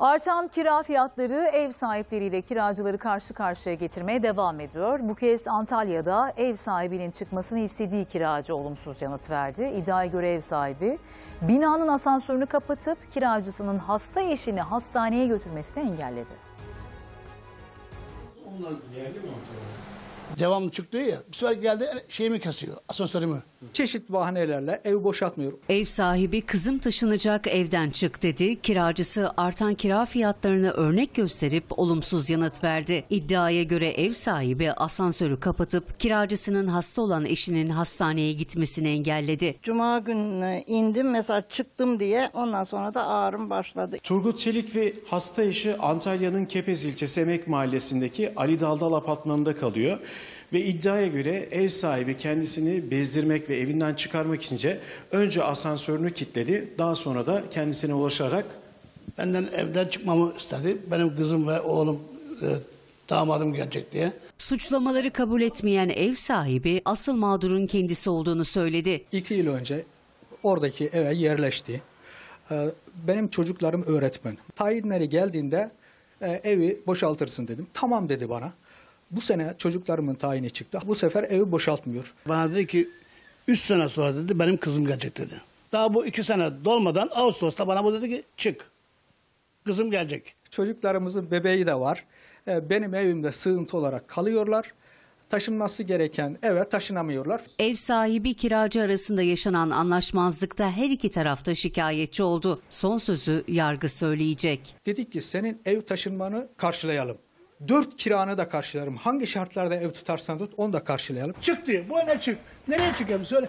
Artan kira fiyatları ev sahipleriyle kiracıları karşı karşıya getirmeye devam ediyor. Bu kez Antalya'da ev sahibinin çıkmasını istediği kiracı olumsuz yanıt verdi. İddiaya göre ev sahibi binanın asansörünü kapatıp kiracısının hasta eşini hastaneye götürmesini engelledi. Onlar geldi mi Devamlı çıktı ya. Bir sefer geldi şeyimi kesiyor, asansörümü. Çeşit bahanelerle ev boşaltmıyor. Ev sahibi kızım taşınacak evden çık dedi. Kiracısı artan kira fiyatlarını örnek gösterip olumsuz yanıt verdi. İddiaya göre ev sahibi asansörü kapatıp kiracısının hasta olan eşinin hastaneye gitmesini engelledi. Cuma günü indim mesela çıktım diye ondan sonra da ağrım başladı. Turgut Çelik ve hasta eşi Antalya'nın Kepez ilçesi Emek mahallesindeki Ali Daldal apartmanında kalıyor. Ve iddiaya göre ev sahibi kendisini bezdirmek ve evinden çıkarmak içince önce asansörünü kilitledi. Daha sonra da kendisine ulaşarak benden evden çıkmamı istedi. Benim kızım ve oğlum e, damadım gelecek diye. Suçlamaları kabul etmeyen ev sahibi asıl mağdurun kendisi olduğunu söyledi. İki yıl önce oradaki eve yerleşti. E, benim çocuklarım öğretmen. Tayinleri geldiğinde e, evi boşaltırsın dedim. Tamam dedi bana. Bu sene çocuklarımın tayini çıktı. Bu sefer evi boşaltmıyor. Bana dedi ki 3 sene sonra dedi benim kızım gelecek dedi. Daha bu 2 sene dolmadan Ağustos'ta bana bu dedi ki çık. Kızım gelecek. Çocuklarımızın bebeği de var. Ee, benim evimde sığıntı olarak kalıyorlar taşınması gereken eve taşınamıyorlar. Ev sahibi kiracı arasında yaşanan anlaşmazlıkta her iki tarafta şikayetçi oldu. Son sözü yargı söyleyecek. Dedik ki senin ev taşınmanı karşılayalım. Dört kiranı da karşılarım. Hangi şartlarda ev tutarsan tut onu da karşılayalım. Çık diye. Bu ne çık? Nereye çıkayım söyle.